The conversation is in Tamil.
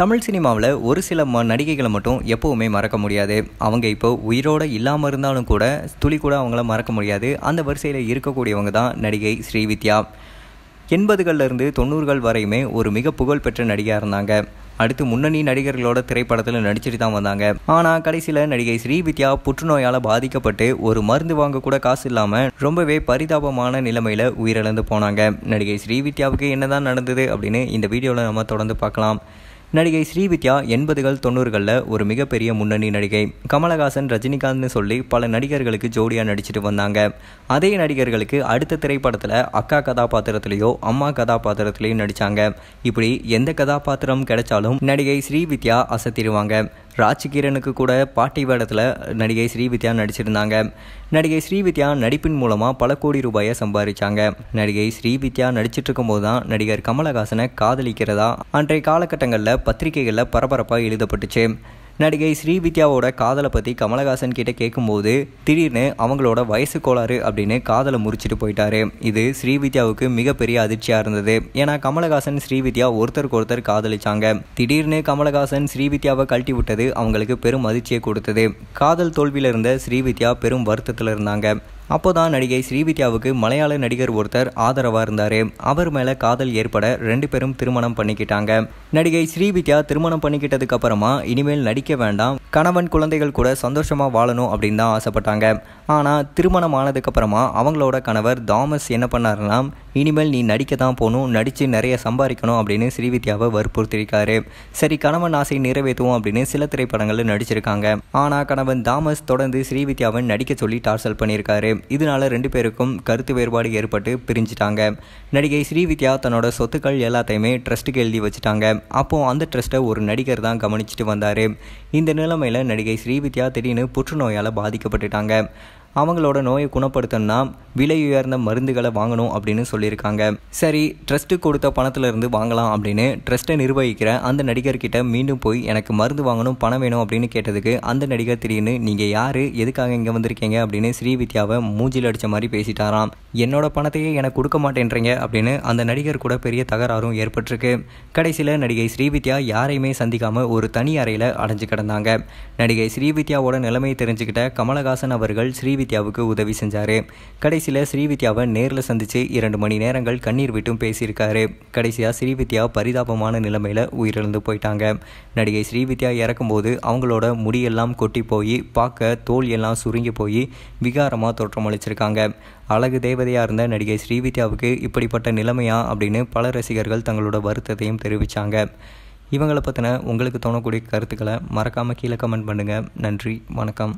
தமிழ் சினிமாவில் ஒரு சில ம நடிகைகளை மட்டும் எப்போவுமே மறக்க முடியாது அவங்க இப்போ உயிரோடு இல்லாமல் இருந்தாலும் கூட துளி கூட அவங்கள மறக்க முடியாது அந்த வரிசையில் இருக்கக்கூடியவங்க தான் நடிகை ஸ்ரீவித்யா எண்பதுகள்லேருந்து தொண்ணூறுகள் வரையுமே ஒரு மிக புகழ்பெற்ற நடிகையாக இருந்தாங்க அடுத்து முன்னணி நடிகர்களோட திரைப்படத்தில் நடிச்சுட்டு தான் வந்தாங்க ஆனால் கடைசியில் நடிகை ஸ்ரீவித்யா புற்றுநோயால் பாதிக்கப்பட்டு ஒரு மருந்து வாங்க கூட காசு இல்லாமல் ரொம்பவே பரிதாபமான நிலைமையில் உயிரிழந்து போனாங்க நடிகை ஸ்ரீவித்யாவுக்கு என்னதான் நடந்தது அப்படின்னு இந்த வீடியோவில் நம்ம தொடர்ந்து பார்க்கலாம் நடிகை ஸ்ரீவித்யா எண்பதுகள் தொண்ணூறுகளில் ஒரு மிகப்பெரிய முன்னணி நடிகை கமலஹாசன் ரஜினிகாந்த்னு சொல்லி பல நடிகர்களுக்கு ஜோடியாக நடிச்சிட்டு வந்தாங்க அதே நடிகர்களுக்கு அடுத்த திரைப்படத்தில் அக்கா கதாபாத்திரத்திலேயோ அம்மா கதாபாத்திரத்திலையும் நடித்தாங்க இப்படி எந்த கதாபாத்திரம் கிடைச்சாலும் நடிகை ஸ்ரீவித்யா அசத்திடுவாங்க ராஜகிரனுக்கு கூட பாட்டி வேடத்தில் நடிகை ஸ்ரீவித்யா நடிச்சிருந்தாங்க நடிகை ஸ்ரீவித்யா நடிப்பின் மூலமாக பல கோடி ரூபாயை சம்பாதிச்சாங்க நடிகை ஸ்ரீவித்யா நடிச்சிட்டு இருக்கும்போது தான் நடிகர் கமலஹாசனை காதலிக்கிறதா அன்றைய காலகட்டங்களில் பத்திரிகைகளில் பரபரப்பாக எழுதப்பட்டுச்சு நடிகை ஸ்ரீவித்யாவோட காதலை பற்றி கமலஹாசன் கிட்டே கேட்கும்போது திடீர்னு அவங்களோட வயசு கோளாறு அப்படின்னு காதலை முறிச்சிட்டு போயிட்டாரு இது ஸ்ரீவித்யாவுக்கு மிகப்பெரிய அதிர்ச்சியாக இருந்தது ஏன்னா கமலஹாசன் ஸ்ரீவித்யா ஒருத்தருக்கு ஒருத்தர் காதலிச்சாங்க திடீர்னு கமலஹாசன் ஸ்ரீவித்யாவை கழட்டி விட்டது அவங்களுக்கு பெரும் அதிர்ச்சியை கொடுத்தது காதல் தோல்வியில் இருந்த ஸ்ரீவித்யா பெரும் வருத்தத்தில் இருந்தாங்க அப்போதான் நடிகை ஸ்ரீவித்யாவுக்கு மலையாள நடிகர் ஒருத்தர் ஆதரவாக இருந்தார் அவர் மேலே காதல் ஏற்பட ரெண்டு பேரும் திருமணம் பண்ணிக்கிட்டாங்க நடிகை ஸ்ரீவித்யா திருமணம் பண்ணிக்கிட்டதுக்கு அப்புறமா இனிமேல் நடிக்க அழிக்க வேண்டாம் கணவன் குழந்தைகள் கூட சந்தோஷமாக வாழணும் அப்படின்னு தான் ஆசைப்பட்டாங்க ஆனால் திருமணம் ஆனதுக்கப்புறமா அவங்களோட கணவர் தாமஸ் என்ன பண்ணாருன்னா இனிமேல் நீ நடிக்க தான் போகணும் நடித்து நிறைய சம்பாதிக்கணும் அப்படின்னு ஸ்ரீவித்யாவை வற்புறுத்திருக்காரு சரி கணவன் ஆசை நிறைவேற்றுவோம் அப்படின்னு சில திரைப்படங்களில் நடிச்சிருக்காங்க ஆனால் கணவன் தாமஸ் தொடர்ந்து ஸ்ரீவித்யாவன் நடிக்க சொல்லி டார்சல் பண்ணியிருக்காரு இதனால ரெண்டு பேருக்கும் கருத்து வேறுபாடு ஏற்பட்டு பிரிஞ்சிட்டாங்க நடிகை ஸ்ரீவித்யா தன்னோட சொத்துக்கள் எல்லாத்தையுமே ட்ரஸ்ட்டுக்கு எழுதி வச்சுட்டாங்க அப்போ அந்த ட்ரஸ்ட்டை ஒரு நடிகர் தான் கவனிச்சுட்டு வந்தார் இந்த நிலைமையில் நடிகை ஸ்ரீவித்யா திடீர்னு புற்றுநோயால் பாதிக்கப்பட்டுட்டாங்க அவங்களோட நோயை குணப்படுத்தணும்னா விலை உயர்ந்த மருந்துகளை வாங்கணும் அப்படின்னு சொல்லியிருக்காங்க சரி ட்ரஸ்ட்டு கொடுத்த பணத்துலேருந்து வாங்கலாம் அப்படின்னு ட்ரஸ்ட்டை நிர்வகிக்கிற அந்த நடிகர்கிட்ட மீண்டும் போய் எனக்கு மருந்து வாங்கணும் பணம் வேணும் அப்படின்னு கேட்டதுக்கு அந்த நடிகர் திடீர்னு நீங்கள் யார் எதுக்காக இங்கே வந்திருக்கீங்க அப்படின்னு ஸ்ரீவித்யாவை மூஞ்சில் அடித்த மாதிரி பேசிட்டாராம் என்னோட பணத்தையே எனக்கு கொடுக்க மாட்டேன்றீங்க அப்படின்னு அந்த நடிகர் கூட பெரிய தகராறும் ஏற்பட்டிருக்கு கடைசியில் நடிகை ஸ்ரீவித்யா யாரையுமே சந்திக்காமல் ஒரு தனி அறையில் அடைஞ்சு கிடந்தாங்க நடிகை ஸ்ரீவித்யாவோட நிலைமையை தெரிஞ்சுக்கிட்ட கமலஹாசன் அவர்கள் ஸ்ரீவித்யா ஸ்ரீவித்யாவுக்கு உதவி செஞ்சார் கடைசியில் ஸ்ரீவித்யாவை நேரில் சந்தித்து இரண்டு மணி நேரங்கள் கண்ணீர் விட்டும் பேசியிருக்காரு கடைசியாக ஸ்ரீவித்யா பரிதாபமான நிலைமையில் உயிரிழந்து போயிட்டாங்க நடிகை ஸ்ரீவித்யா இறக்கும்போது அவங்களோட முடியெல்லாம் கொட்டி போய் பார்க்க தோல் எல்லாம் சுருங்கி போய் விகாரமாக தோற்றம் அளிச்சிருக்காங்க அழகு தேவதையாக இருந்த நடிகை ஸ்ரீவித்யாவுக்கு இப்படிப்பட்ட நிலைமையா அப்படின்னு பல ரசிகர்கள் தங்களோட வருத்தத்தையும் தெரிவித்தாங்க இவங்களை பற்றின உங்களுக்கு தோணக்கூடிய கருத்துக்களை மறக்காமல் கீழே கமெண்ட் பண்ணுங்கள் நன்றி வணக்கம்